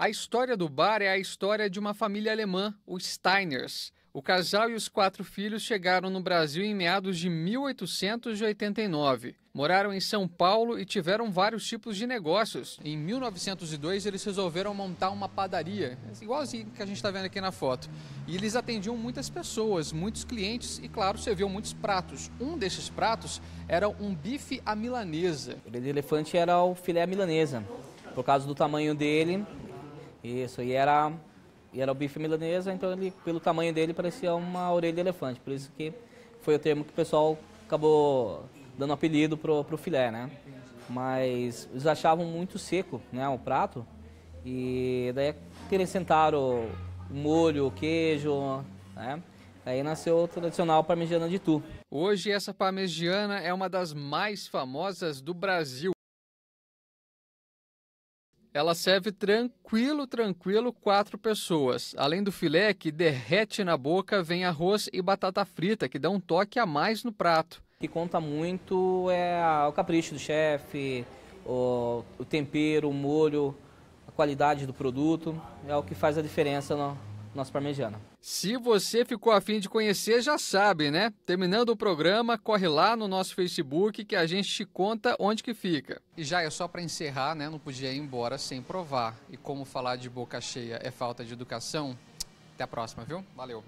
A história do bar é a história de uma família alemã, os Steiners. O casal e os quatro filhos chegaram no Brasil em meados de 1889. Moraram em São Paulo e tiveram vários tipos de negócios. Em 1902, eles resolveram montar uma padaria, igualzinho que a gente está vendo aqui na foto. E eles atendiam muitas pessoas, muitos clientes e, claro, serviam muitos pratos. Um desses pratos era um bife à milanesa. O elefante era o filé à milanesa. Por causa do tamanho dele, isso, e era, e era o bife milanesa, então ele, pelo tamanho dele, parecia uma orelha de elefante. Por isso que foi o termo que o pessoal acabou dando apelido pro, pro filé, né? Mas eles achavam muito seco, né, o prato. E daí acrescentaram o molho, o queijo, né? Aí nasceu o tradicional parmegiana de tu. Hoje essa parmegiana é uma das mais famosas do Brasil. Ela serve tranquilo, tranquilo, quatro pessoas. Além do filé que derrete na boca, vem arroz e batata frita, que dá um toque a mais no prato. O que conta muito é o capricho do chefe, o, o tempero, o molho, a qualidade do produto. É o que faz a diferença no, nosso parmegiano. Se você ficou afim de conhecer, já sabe, né? Terminando o programa, corre lá no nosso Facebook que a gente te conta onde que fica. E já é só para encerrar, né? Não podia ir embora sem provar. E como falar de boca cheia é falta de educação. Até a próxima, viu? Valeu.